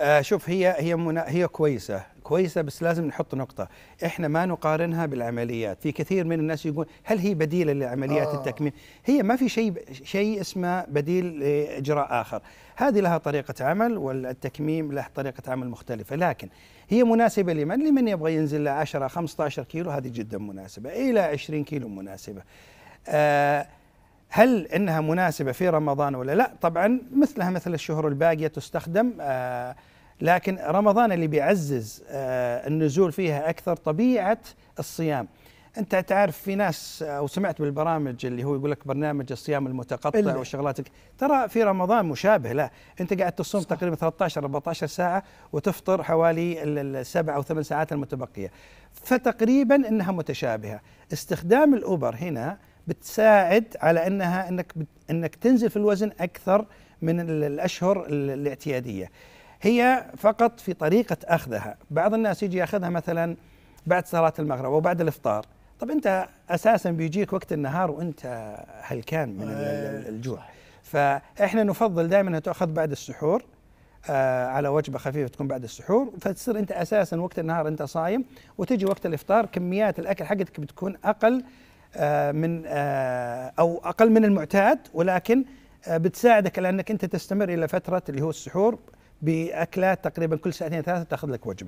آه شوف هي هي هي كويسه كويسه بس لازم نحط نقطه احنا ما نقارنها بالعمليات في كثير من الناس يقول هل هي بديله لعمليات آه. التكميم هي ما في شيء شيء اسمه بديل لاجراء اخر هذه لها طريقه عمل والتكميم له طريقه عمل مختلفه لكن هي مناسبه لمن لمن يبغى ينزل له 10 15 كيلو هذه جدا مناسبه الى 20 كيلو مناسبه آه هل انها مناسبه في رمضان ولا لا؟ طبعا مثلها مثل الشهور الباقيه تستخدم آه، لكن رمضان اللي بيعزز آه، النزول فيها اكثر طبيعه الصيام. انت تعرف في ناس او آه، سمعت بالبرامج اللي هو يقول لك برنامج الصيام المتقطع وشغلاتك ترى في رمضان مشابه له انت قاعد تصوم صح. تقريبا 13 14 ساعه وتفطر حوالي السبع او ثمان ساعات المتبقيه فتقريبا انها متشابهه استخدام الاوبر هنا بتساعد على انها انك انك تنزل في الوزن اكثر من الاشهر الاعتياديه. هي فقط في طريقه اخذها، بعض الناس يجي ياخذها مثلا بعد صلاه المغرب وبعد الافطار. طب انت اساسا بيجيك وقت النهار وانت هلكان من إيه، الجوع. فاحنا نفضل دائما انها تاخذ بعد السحور آه، على وجبه خفيفه تكون بعد السحور فتصير انت اساسا وقت النهار انت صايم وتجي وقت الافطار كميات الاكل حقتك بتكون اقل آه، من آه، او اقل من المعتاد ولكن آه، بتساعدك على انك انت تستمر الى فتره اللي هو السحور باكلات تقريبا كل ساعتين ثلاثه تاخذ لك وجبه